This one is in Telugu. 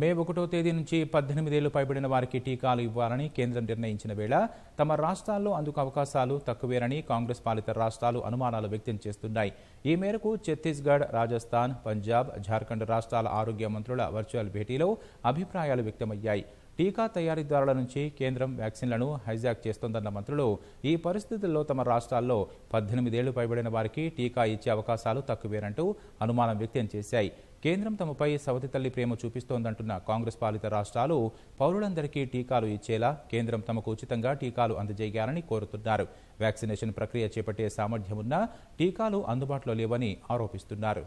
మే ఒకటో తేదీ నుంచి పద్దెనిమిదేళ్లు పైబడిన వారికి టీకాలు ఇవ్వాలని కేంద్రం నిర్ణయించిన వేళ తమ రాష్ట్రాల్లో అందుకు అవకాశాలు తక్కువేనని కాంగ్రెస్ పాలిత రాష్ట్రాలు అనుమానాలు వ్యక్తం చేస్తున్నాయి ఈ మేరకు ఛత్తీస్గఢ్ రాజస్థాన్ పంజాబ్ జార్ఖండ్ రాష్ట్రాల ఆరోగ్య మంత్రుల వర్చువల్ భేటీలో అభిప్రాయాలు వ్యక్తమయ్యాయి టీకా తయారీదారుల నుంచి కేంద్రం వ్యాక్సిన్లను హైజాక్ చేస్తోందన్న మంత్రులు ఈ పరిస్థితుల్లో తమ రాష్ట్రాల్లో పద్దెనిమిదేళ్లు పైబడిన వారికి టీకా ఇచ్చే అవకాశాలు తక్కువేనంటూ అనుమానం వ్యక్తం చేశాయి కేంద్రం తమపై సవతి తల్లి ప్రేమ చూపిస్తోందంటున్న కాంగ్రెస్ పాలిత రాష్ట్రాలు పౌరులందరికీ టీకాలు ఇచ్చేలా కేంద్రం తమకు ఉచితంగా టీకాలు అందజేయాలని కోరుతున్నారు వ్యాక్సినేషన్ ప్రక్రియ చేపట్టే సామర్థ్యమున్నా టీకాలు అందుబాటులో లేవని ఆరోపిస్తున్నారు